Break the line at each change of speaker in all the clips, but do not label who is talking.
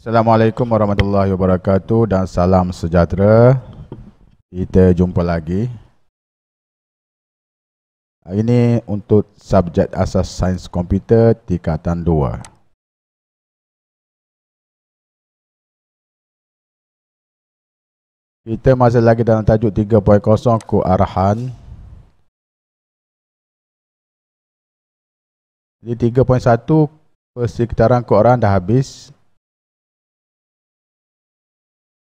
Assalamualaikum warahmatullahi wabarakatuh dan salam sejahtera.
Kita jumpa lagi. Ini untuk
subjek asas sains komputer tingkatan 2. Kita masih lagi dalam tajuk 3.0 Kod Arahan.
Di 3.1 persekitaran Kod Arahan dah habis.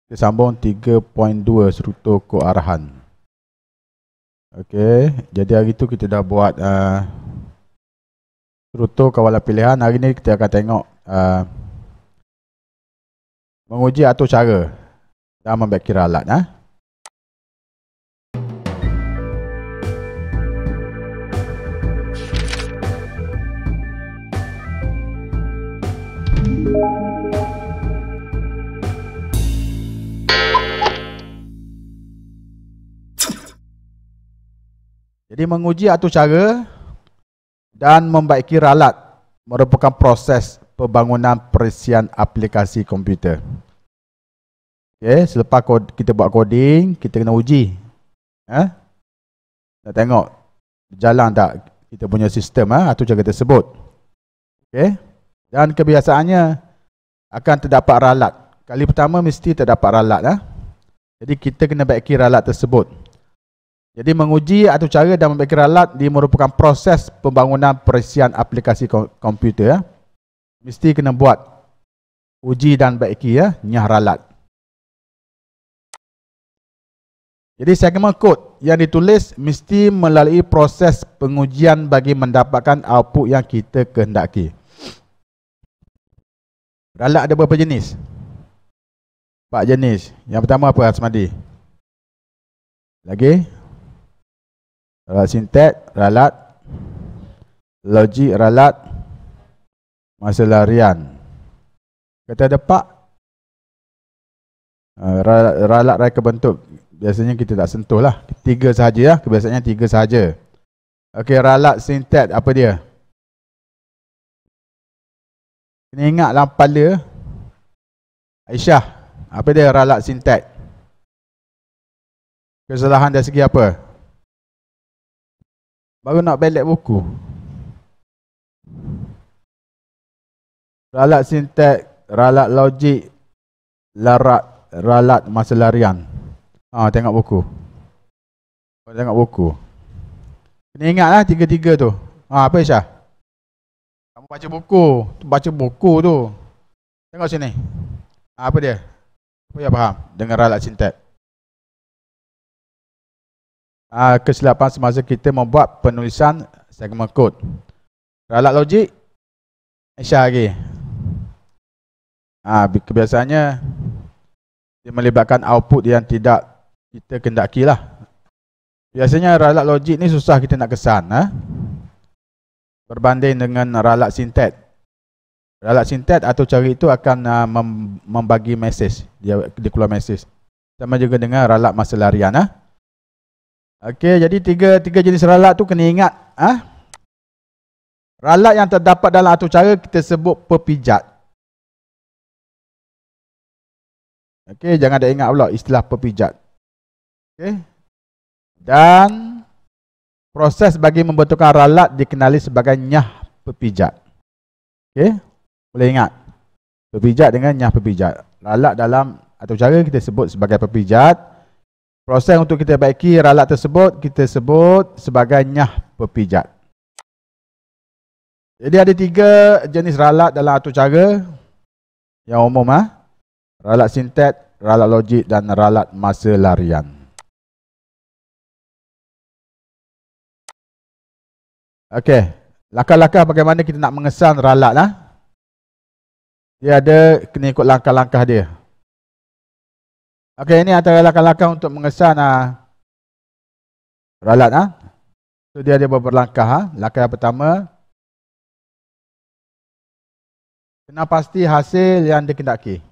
Kita sambung 3.2 struktur arahan. Okey, jadi hari tu kita dah buat uh, struktur kawalan pilihan. Hari ni kita akan tengok uh, menguji atau cara dan membekir alat. Eh? Ha? Jadi menguji atau cara dan membaiki ralat merupakan proses pembangunan perisian aplikasi komputer. Okay, selepas kita buat coding, kita kena uji. Eh? kita tengok jalan tak kita punya sistem eh? Ha? atau cara tersebut. Okay, Dan kebiasaannya akan terdapat ralat. Kali pertama mesti terdapat ralat eh? Jadi kita kena baiki ralat tersebut. Jadi menguji atau cara dan memikir alat dia merupakan proses pembangunan perisian aplikasi komputer ya. Mesti kena buat uji dan baiki ya, nyah ralat. Jadi segmen kod yang ditulis mesti melalui proses pengujian bagi mendapatkan output yang kita kehendaki. Ralat ada berapa jenis? Empat jenis. Yang pertama apa Asmadi? Lagi? Ralat sintet, ralat logik, ralat masa larian. Kata pak ah, ralat raya kebentuk biasanya kita tak sentuh lah. Tiga sahaja lah. Kebiasaannya tiga sahaja. Okey, ralat sintet apa
dia? Kena ingat dalam kepala Aisyah, apa dia ralat sintet? Kesalahan dari segi apa? baru nak belak buku. Ralat sintek, ralat
logik, larat, ralat masa larian. Ha, tengok buku. tengok buku. Kena lah tiga-tiga tu. Ha, apa Isyah? Kamu baca buku. Tu baca buku tu. Tengok sini. Ha, apa dia? Apa yang faham dengan ralat sintek? uh, kesilapan semasa kita membuat penulisan segmen kod. Ralat logik. Insya lagi. Ah uh, kebiasaannya dia melibatkan output yang tidak kita kendaki lah. Biasanya ralat logik ni susah kita nak kesan. Eh? Berbanding dengan ralat sintet. Ralat sintet atau cari itu akan uh, mem- membagi mesej. Dia, dia keluar mesej. Sama juga dengan ralat masa larian. Eh? Okey, jadi tiga tiga jenis ralat tu kena ingat. Ah, ha?
ralat yang terdapat dalam atau cara kita sebut pepijat. Okey, jangan ada ingat Allah istilah pepijat. Okey.
Dan proses bagi membentukkan ralat dikenali sebagai nyah pepijat. Okey. Boleh ingat. Pepijat dengan nyah pepijat. Ralat dalam atau cara kita sebut sebagai pepijat. Proses untuk kita baiki ralat tersebut kita sebut sebagai nyah pepijat. Jadi ada tiga jenis ralat dalam atur cara yang
umum ah. Ha? Ralat sintet, ralat logik dan ralat masa larian. Okey, langkah-langkah bagaimana kita nak mengesan ralat lah. Ha? Dia ada kena
ikut langkah-langkah dia. Okey, ini antara langkah-langkah untuk mengesan ha,
ralat. Ha. So, dia ada beberapa langkah. Ha. Ah. Langkah yang pertama, kena pasti hasil yang
dikendaki.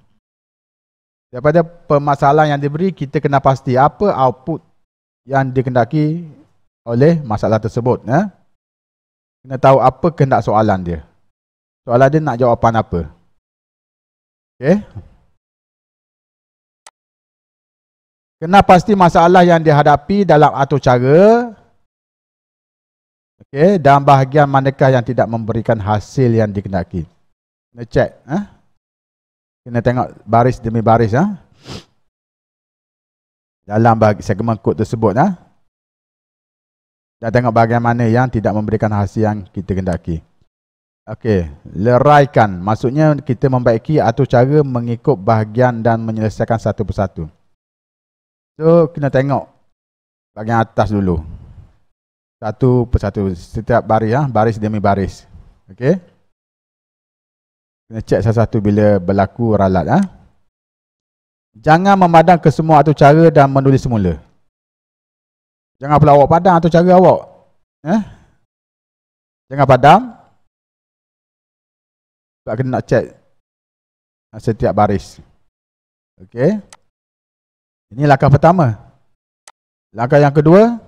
Daripada permasalahan yang diberi, kita kena pasti apa output yang dikendaki oleh masalah tersebut. Ha. Kena
tahu apa kena soalan dia. Soalan dia nak jawapan apa. Okey. Kena pasti masalah yang dihadapi dalam atau cara. okay, dan bahagian
manakah yang tidak memberikan hasil yang dikenaki. Kena check, eh? Kena tengok baris demi baris, eh? Dalam bahagian segmen kod tersebut, eh? Dan tengok bahagian mana yang tidak memberikan hasil yang kita kenaki. Okey, leraikan. Maksudnya kita membaiki atau cara mengikut bahagian dan menyelesaikan satu persatu. So kena tengok bahagian atas dulu. Satu persatu setiap baris ya baris demi baris. Okey. Kena cek satu-satu bila berlaku ralat ah. Ha? Jangan memadang ke semua atau cara dan menulis semula.
Jangan pula awak padam atau cara awak. Eh? Jangan padam. tak kena nak cek setiap baris. Okey. Ini langkah pertama.
Langkah yang kedua,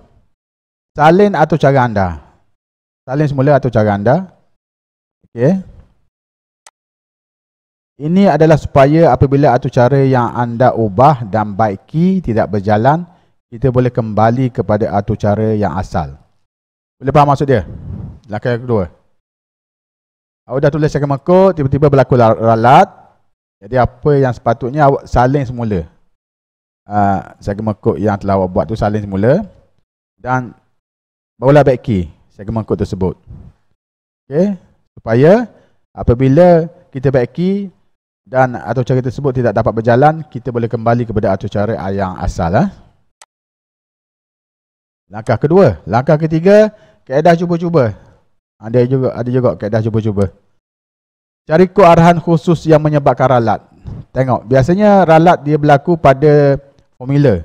salin atau cara anda. Salin semula atau cara anda. Okey. Ini adalah supaya apabila atur cara yang anda ubah dan baiki tidak berjalan, kita boleh kembali kepada atur cara yang asal. Boleh faham maksud dia? Langkah yang kedua. Awak dah tulis cara mengkod, tiba-tiba berlaku ralat. Jadi apa yang sepatutnya awak salin semula uh, ah, Siaga yang telah awak buat tu salin semula Dan Barulah back key Siaga mengkut tersebut Okay Supaya Apabila Kita back key Dan atau cara tersebut tidak dapat berjalan Kita boleh kembali kepada atau cara yang asal lah. Langkah kedua Langkah ketiga Kaedah cuba-cuba Ada juga ada juga kaedah cuba-cuba Cari kod arahan khusus yang menyebabkan ralat Tengok, biasanya ralat dia berlaku pada formula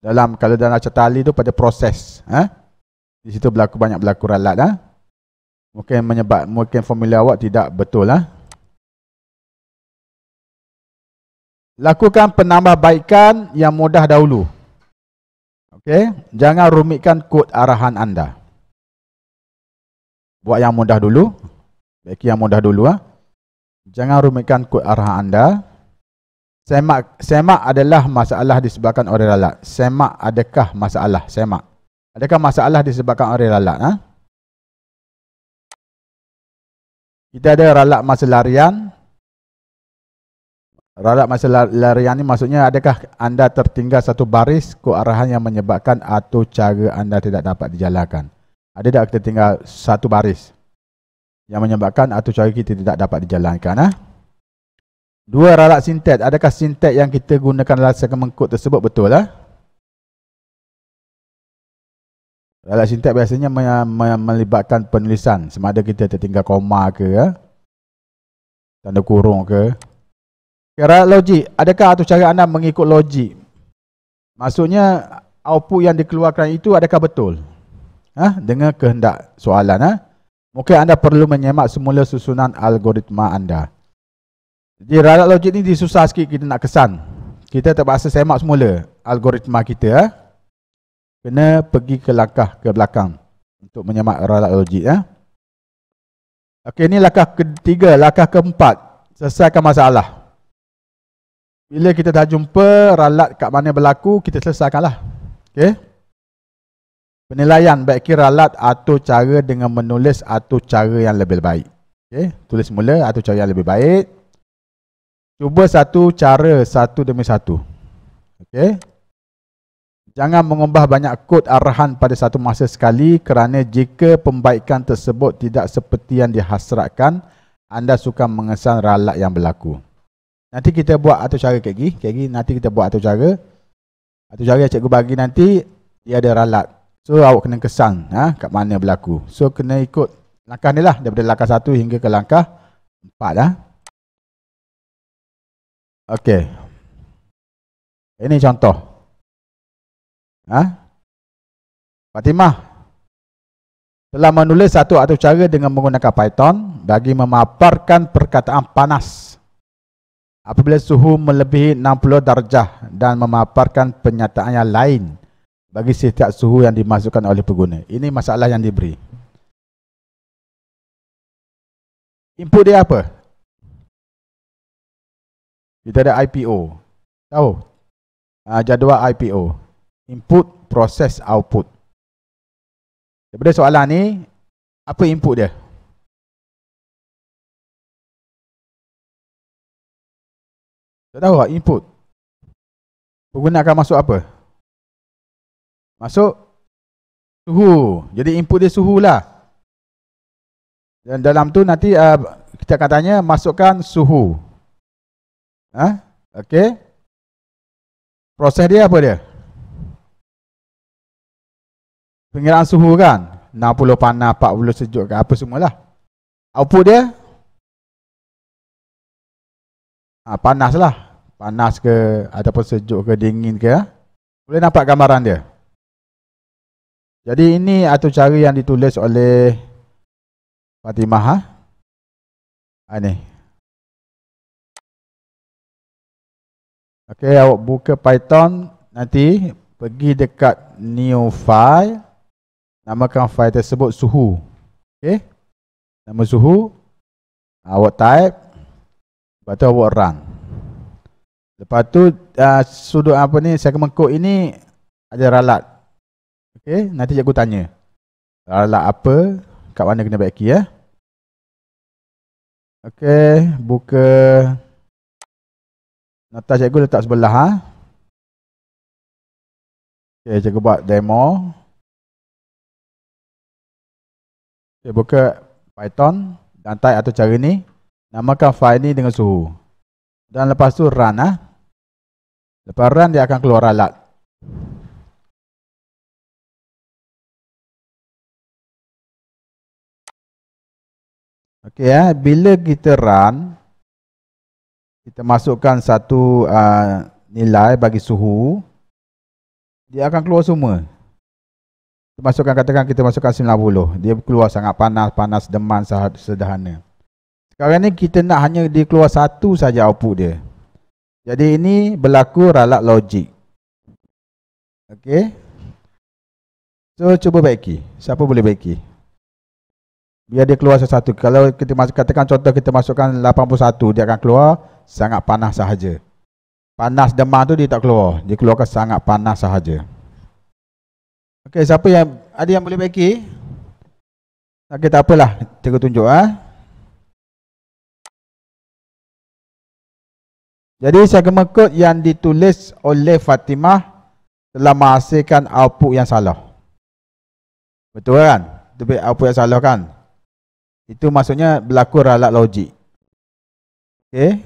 dalam kalau dalam cerita Ali tu pada proses eh? di situ berlaku banyak berlaku ralat eh? mungkin menyebab mungkin formula awak tidak betul lah. Eh? Lakukan penambahbaikan yang mudah dahulu. Okey, jangan rumitkan kod arahan anda. Buat yang mudah dulu. Baiki yang mudah dulu ah. Jangan rumitkan kod arahan anda. Semak semak adalah masalah disebabkan oleh lalat. Semak adakah masalah semak? Adakah masalah disebabkan oleh lalat? Ha? Kita ada ralat masa larian. Ralat masa larian ni maksudnya adakah anda tertinggal satu baris ke arahan yang menyebabkan atau cara anda tidak dapat dijalankan? Ada tak kita tinggal satu baris yang menyebabkan atau cara kita tidak dapat dijalankan? Ha? Dua ralat sintet. Adakah sintet yang kita gunakan dalam sangka mengkut tersebut betul lah? Ha? Ralat sintet biasanya me me melibatkan penulisan. Sama ada kita tertinggal koma ke. Ha? Tanda kurung ke. Okay, ralat logik. Adakah atau cara anda mengikut logik? Maksudnya output yang dikeluarkan itu adakah betul? Ha? Dengan kehendak soalan. Ha? Mungkin anda perlu menyemak semula susunan algoritma anda. Jadi ralat logik ni dia susah sikit kita nak kesan. Kita terpaksa semak semula algoritma kita. Eh. Kena pergi ke langkah ke belakang untuk menyemak ralat logik. Eh. Okey, ni langkah ketiga, langkah keempat. Selesaikan masalah. Bila kita dah jumpa ralat kat mana berlaku, kita selesaikanlah. Okey. Penilaian baik kira ralat atau cara dengan menulis atau cara yang lebih baik. Okey, tulis mula atau cara yang lebih baik. Cuba satu cara satu demi satu. Okey. Jangan mengubah banyak kod arahan pada satu masa sekali kerana jika pembaikan tersebut tidak seperti yang dihasratkan, anda suka mengesan ralat yang berlaku. Nanti kita buat atau cara kegi, kegi nanti kita buat atau cara. Atau cara yang cikgu bagi nanti dia ada ralat. So awak kena kesan ha, kat mana berlaku. So kena ikut
langkah ni lah daripada langkah satu hingga ke langkah empat. Ha. Okey. Ini contoh. Ha? Fatimah telah menulis satu
atau cara dengan menggunakan Python bagi memaparkan perkataan panas apabila suhu melebihi 60 darjah dan memaparkan penyataan yang lain
bagi setiap suhu yang dimasukkan oleh pengguna. Ini masalah yang diberi. Input dia apa? Kita ada IPO. Tahu? Uh, jadual IPO. Input, proses, output. Daripada soalan ni, apa input dia? Tak tahu input. Menggunakan masuk apa? Masuk suhu. Jadi input dia suhu lah.
Dan dalam tu nanti uh, kita katanya masukkan suhu. Ha? Okey. Proses dia apa dia?
Pengiraan suhu kan? 60 panas, 40 sejuk kan? Apa semualah. Output dia?
Ha, panas lah. Panas ke ataupun sejuk ke dingin ke. Ha? Boleh nampak gambaran
dia? Jadi ini atau cara yang ditulis oleh Fatimah. Ha? Ha, ini. Okey, awak buka Python nanti pergi
dekat new file. Namakan file tersebut suhu. Okey. Nama suhu awak type lepas tu awak run. Lepas tu uh, sudut apa ni segment code ini ada ralat. Okey, nanti cikgu tanya. Ralat apa? Kat mana kena
backkey eh? ya? Okey, buka Nota cikgu letak sebelah ha. Okey, cikgu buat demo. Okey,
buka Python dan type atau cara ni, namakan file ni dengan suhu.
Dan lepas tu run ha. Lepas run dia akan keluar alat. Okey ya, bila kita run
kita masukkan satu uh, nilai bagi suhu dia akan keluar semua kita masukkan katakan kita masukkan 90 dia keluar sangat panas panas deman sederhana sekarang ni kita nak hanya dia keluar satu saja output dia jadi ini berlaku ralat logik okey so cuba baiki siapa boleh baiki biar dia keluar satu kalau kita masuk katakan contoh kita masukkan 81 dia akan keluar sangat panas sahaja. Panas demam tu dia tak keluar. Dia keluarkan sangat panas sahaja.
Okey, siapa yang ada yang boleh bagi? Okey, tak apalah. Cuba tunjuk ah. Ha?
Jadi segala kod yang ditulis oleh Fatimah telah menghasilkan output yang salah. Betul kan? Tapi output yang salah kan? Itu maksudnya berlaku ralat logik. Okay.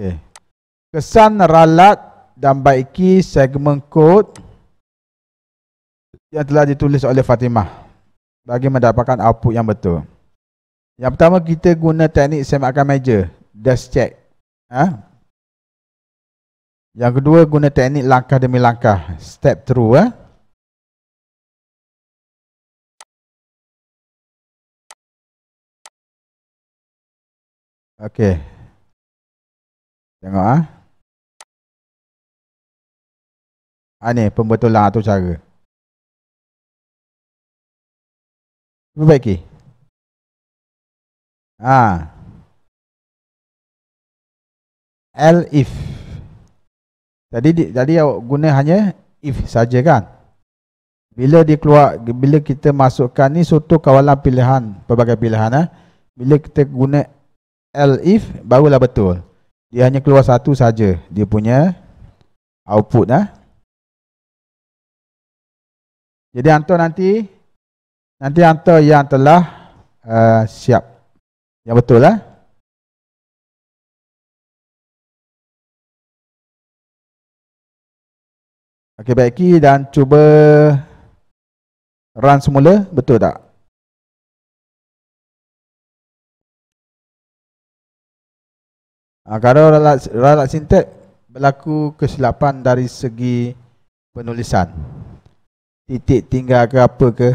Okay. Kesan ralat dan baiki segmen kod yang telah ditulis oleh Fatimah bagi mendapatkan output yang betul. Yang pertama kita guna teknik semakan meja, dust check. Ha? Yang kedua guna
teknik langkah demi langkah, step through. Eh? Ha? Okay. Tengok ah. Ha? Ah ni pembetulan atau cara. Perbaiki. Ha. Ah. L if. Tadi
tadi awak guna hanya if saja kan? Bila dia keluar bila kita masukkan ni suatu kawalan pilihan, pelbagai pilihan eh. Bila kita guna L if barulah betul dia hanya keluar satu saja dia punya output lah. Jadi hantar nanti
nanti hantar yang telah uh, siap. Yang betul lah. Okey baiki dan cuba run semula betul tak? Ha, kalau ralat, ralat sintet berlaku kesilapan dari segi penulisan. Titik tinggal ke apa ke?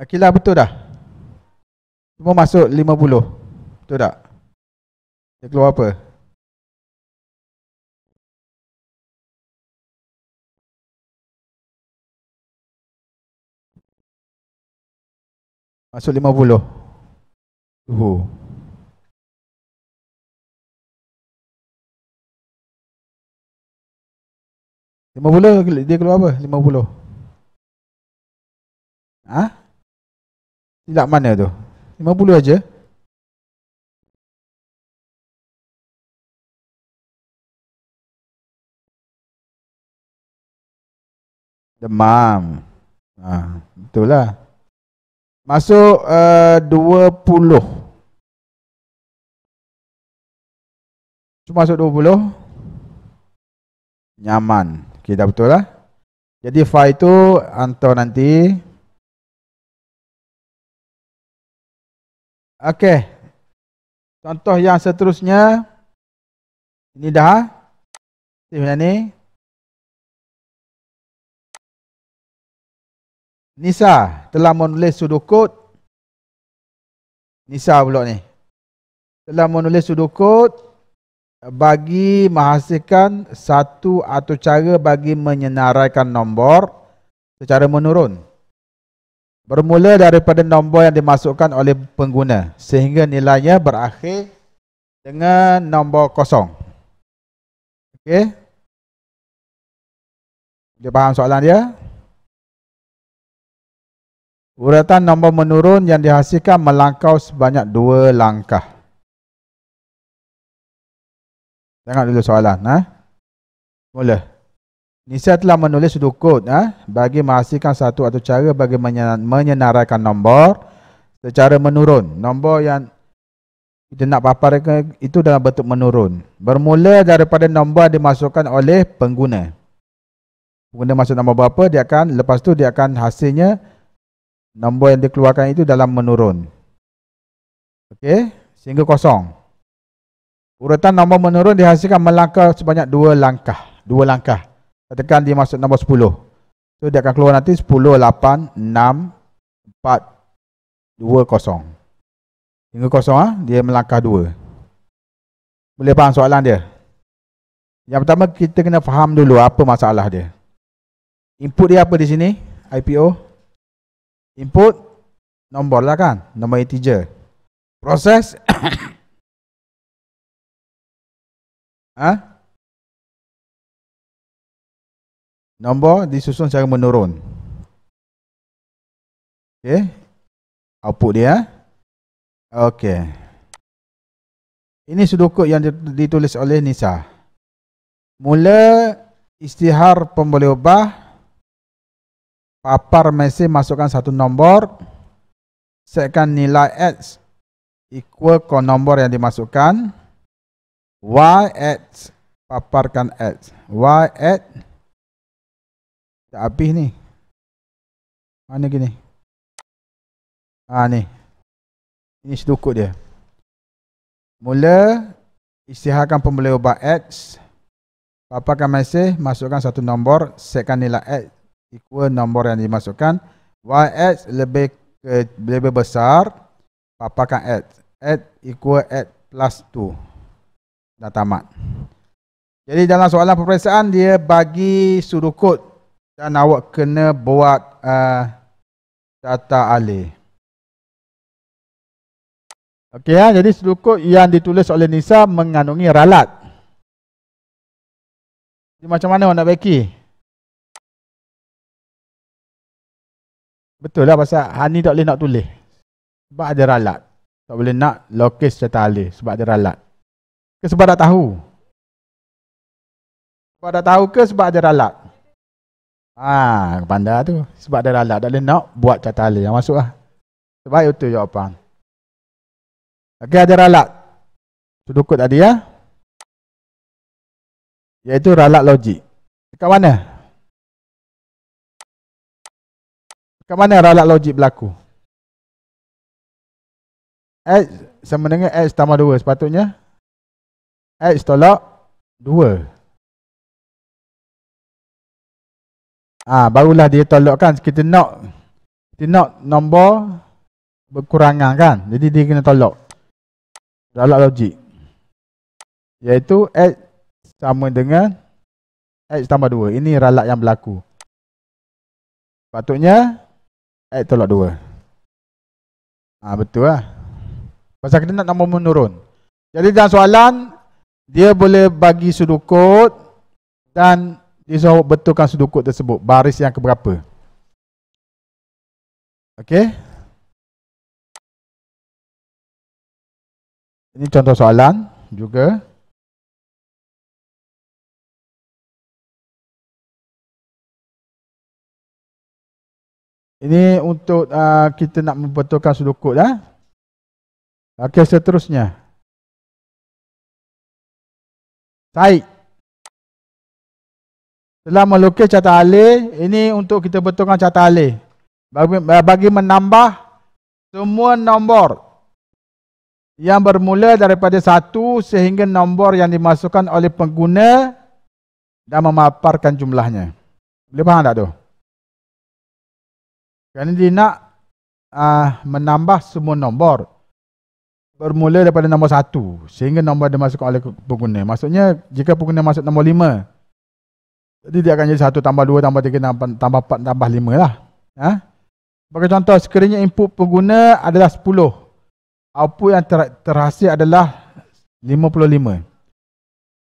Akilah betul dah. Semua masuk 50. Betul tak? Dia keluar apa? Masuk lima puluh. Tuhu Lima puluh dia keluar apa? Lima puluh. Ha? Silap mana tu? Lima puluh aja. Demam. Ha, betul lah. Masuk uh, puluh, Cuma masuk dua puluh, Nyaman Okey dah betul lah Jadi file tu hantar nanti Okey Contoh yang seterusnya Ini dah Ini ni Nisa telah menulis sudokot. Nisa pula ni.
Telah menulis sudokot bagi menghasilkan satu atau cara bagi menyenaraikan nombor secara menurun. Bermula daripada nombor yang dimasukkan oleh pengguna sehingga nilainya berakhir
dengan nombor kosong. Okey. Dia faham soalan dia?
Uratan nombor menurun yang dihasilkan melangkau sebanyak dua langkah. Tengok dulu soalan. Ha? Mula. Nisa telah menulis sudut kod ha? bagi menghasilkan satu atau cara bagi menyenaraikan nombor secara menurun. Nombor yang kita nak paparkan itu dalam bentuk menurun. Bermula daripada nombor dimasukkan oleh pengguna. Pengguna masuk nombor berapa, dia akan lepas tu dia akan hasilnya nombor yang dikeluarkan itu dalam menurun. Okey, sehingga kosong. Urutan nombor menurun dihasilkan melangkah sebanyak dua langkah. Dua langkah. Tekan dia masuk nombor 10. Itu so, dia akan keluar nanti 10, 8, 6, 4, 2, 0. Sehingga kosong, ha? dia melangkah dua. Boleh faham soalan dia? Yang pertama, kita kena faham dulu apa masalah dia. Input dia apa di sini? IPO?
input nombor lah kan nombor integer proses ha? nombor disusun secara menurun ok output dia eh? ok
ini sudoku yang ditulis oleh Nisa mula istihar pembeli ubah Papar mesin masukkan satu nombor. Setkan nilai X equal ke nombor yang dimasukkan. Y X. Paparkan X. Y
X. Tak habis ni. Mana gini? Ha ni. Ini sedukut dia.
Mula. Istiharkan pembeli ubah X. Paparkan mesin. Masukkan satu nombor. Setkan nilai X equal nombor yang dimasukkan. YX lebih ke, lebih besar, paparkan X. X equal X plus 2. Dah tamat. Jadi dalam soalan peperiksaan, dia bagi sudu kod. Dan awak kena buat uh,
data alih. Okey, ya, jadi sudu kod yang ditulis oleh Nisa mengandungi ralat. Jadi macam mana awak nak baiki? Betul
lah pasal Hani tak boleh nak tulis. Sebab ada ralat. Tak boleh nak lokis cerita alih sebab ada ralat. Ke sebab dah tahu? Sebab dah tahu ke sebab ada ralat? Ah, pandai tu. Sebab ada ralat. Tak boleh nak buat cerita alih. Yang masuk lah. Sebab itu jawapan. Okey, ada ralat.
tudukut tadi ya. Iaitu ralat logik. Dekat mana? Kat mana ralat logik berlaku? X sama dengan X tambah 2 sepatutnya. X tolak 2. Ah ha, barulah dia tolakkan. Kita nak kita
nak nombor berkurangan kan. Jadi dia kena tolak. Ralat logik. Iaitu X sama dengan X tambah 2. Ini ralat yang berlaku. Patutnya X eh, tolak 2 Ah ha, betul lah Pasal kita nak nombor menurun Jadi dalam soalan Dia boleh bagi sudukut Dan
dia suruh betulkan sudukut tersebut Baris yang keberapa Okey. Ini contoh soalan juga Ini untuk uh, kita nak membetulkan sudokot dah. Okey, seterusnya. Baik. Setelah melukis catat alih, ini untuk kita betulkan catat alih. Bagi, ah,
bagi menambah semua nombor yang bermula daripada satu sehingga nombor yang dimasukkan oleh pengguna dan memaparkan jumlahnya. Boleh faham tak tu? Kerana dia nak uh, menambah semua nombor bermula daripada nombor satu sehingga nombor dia masuk oleh pengguna. Maksudnya jika pengguna masuk nombor lima, jadi dia akan jadi 1 tambah dua tambah tiga tambah, tambah 4 tambah lima lah. Ha? Sebagai contoh, sekiranya input pengguna adalah sepuluh, Output yang ter- terhasil adalah lima puluh lima.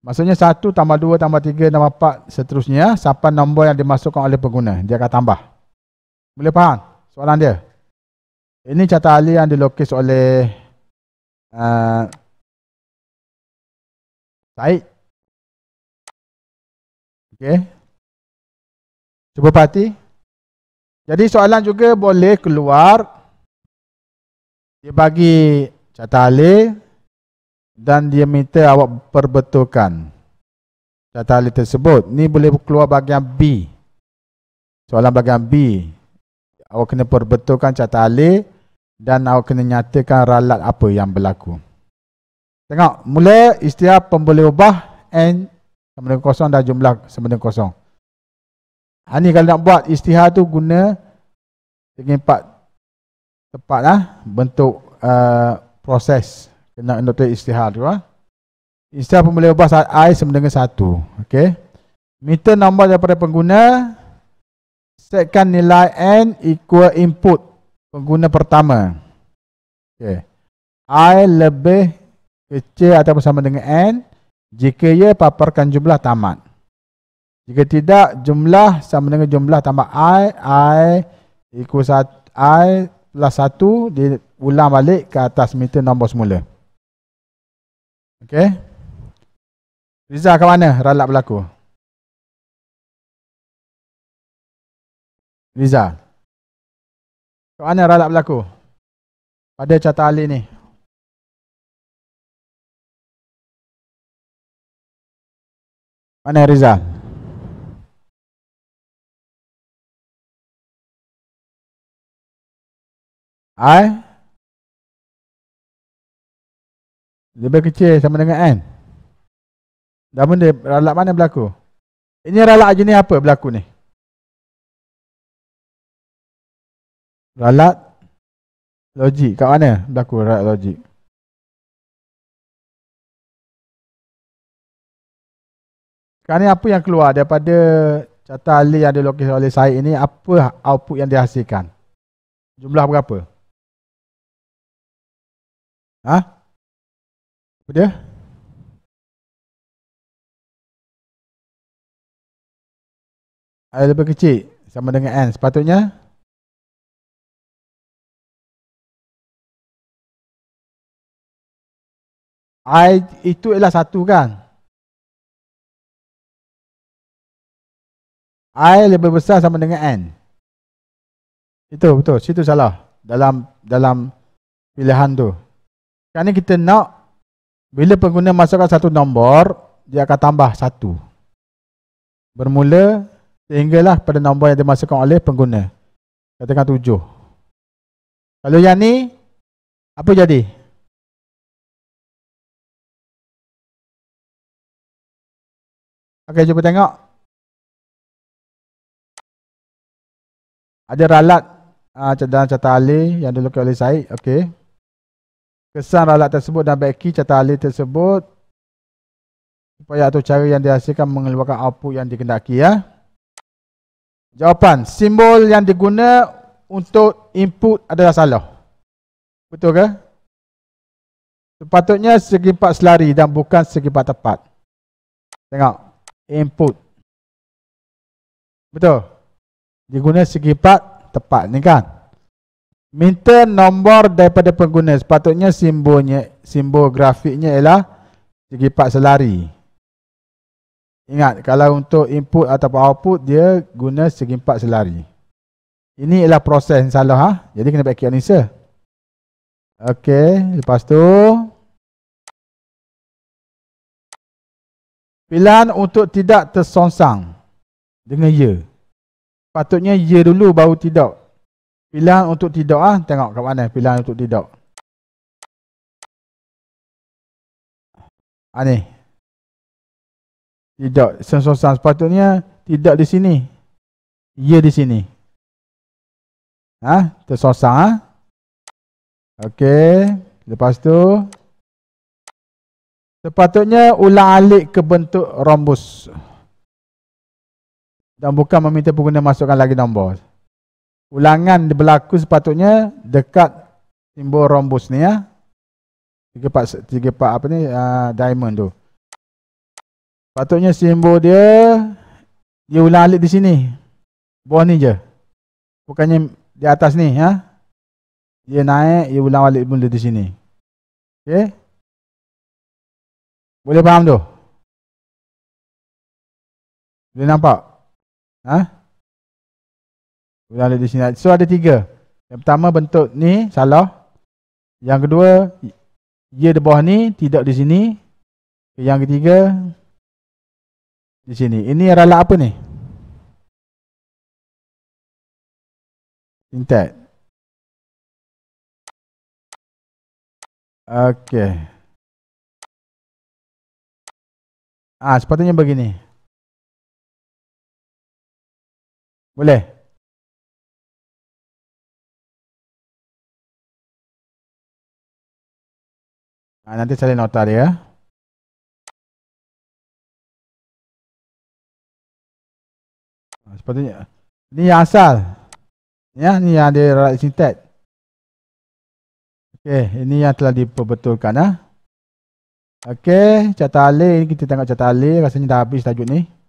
Maksudnya satu tambah dua tambah tiga tambah empat seterusnya sampai nombor yang dimasukkan oleh pengguna. Dia akan tambah. Boleh faham soalan
dia? Ini carta ahli yang dilukis oleh uh, Said. Okey. Cuba perhati. Jadi soalan juga boleh
keluar. Dia bagi carta ahli dan dia minta awak perbetulkan carta ahli tersebut. Ni boleh keluar bagian B. Soalan bagian B. Awak kena perbetulkan carta alih dan awak kena nyatakan ralat apa yang berlaku. Tengok, mula istiap pemboleh ubah N sama dengan kosong dan jumlah sama dengan kosong. Ha, ni kalau nak buat istihar tu guna dengan empat tepat lah, bentuk uh, proses kena untuk istihar tu lah. Istihar pemboleh ubah saat I sama dengan satu. Okay. Meter nombor daripada pengguna setkan nilai n equal input pengguna pertama. Okey. i lebih kecil atau sama dengan n jika ia paparkan jumlah tamat. Jika tidak jumlah sama dengan jumlah tambah i i equal satu, i plus 1 diulang balik ke atas meter nombor semula.
Okey. Rizal ke mana? Ralat berlaku. Rizal. Kat mana ralat berlaku? Pada catat alik ni. Mana Rizal? I Lebih kecil sama dengan N Dah benda ralat mana berlaku Ini ralat jenis apa berlaku ni Ralat logik kat mana berlaku ralat logik? Kerana apa yang keluar daripada
carta ahli yang dilukis oleh saya ini, apa output yang dihasilkan?
Jumlah berapa? Ha? Apa dia? Air lebih kecil sama dengan N. Sepatutnya I, itu ialah satu kan. I lebih besar sama dengan N. Itu betul. Situ
salah. Dalam dalam pilihan tu. Kerana kita nak bila pengguna masukkan satu nombor dia akan tambah satu. Bermula sehinggalah pada nombor yang dimasukkan oleh pengguna. Katakan tujuh.
Kalau yang ni apa jadi? Okey, cuba tengok. Ada ralat uh, ah, dalam
catat Ali yang dilukai oleh Syed. Okey. Kesan ralat tersebut dan backy catat Ali tersebut. Supaya atau cara yang dihasilkan mengeluarkan output yang dikendaki ya. Jawapan. Simbol yang diguna untuk input adalah salah. Betul ke? Sepatutnya segi empat selari dan bukan segi empat tepat. Tengok input. Betul? Dia guna segi empat tepat ni kan. Minta nombor daripada pengguna. Sepatutnya simbolnya, simbol grafiknya ialah segi empat selari. Ingat, kalau untuk input atau output, dia guna segi empat selari. Ini ialah proses yang salah. Ha?
Jadi kena back-up ni, Okey, lepas tu... Pilihan untuk tidak tersongsang dengan ya. Patutnya ya dulu baru tidak. Pilihan untuk tidak ah, tengok kat mana pilihan untuk tidak. Ah ni. Tidak tersongsang. sepatutnya tidak di sini. Ya di sini. Ha, tersongsang. ah. Okey, lepas tu
Sepatutnya ulang alik ke bentuk rombus. Dan bukan meminta pengguna masukkan lagi nombor. Ulangan berlaku sepatutnya dekat simbol rombus ni ya. Tiga pak, tiga pak apa ni, uh, diamond tu. Sepatutnya simbol dia, dia ulang alik di sini. Bawah ni je. Bukannya di atas ni ya.
Dia naik, dia ulang alik mula di sini. Okay. Boleh faham tu? Boleh nampak? Ha? Boleh ada di sini. So ada tiga. Yang
pertama bentuk ni salah. Yang kedua dia di bawah ni tidak
di sini. Yang ketiga di sini. Ini ralat apa ni? Intet. Okay. Ah, ha, sepatutnya begini. Boleh? Ha, nanti saya nota dia. Ya. Ha, sepatutnya. Ini yang asal. Ya, ni yang ada rakyat sintet.
Okey, ini yang telah diperbetulkan. Ya. Ah. Okey, catat alih ni kita tengok catat alih rasanya dah habis tajuk ni.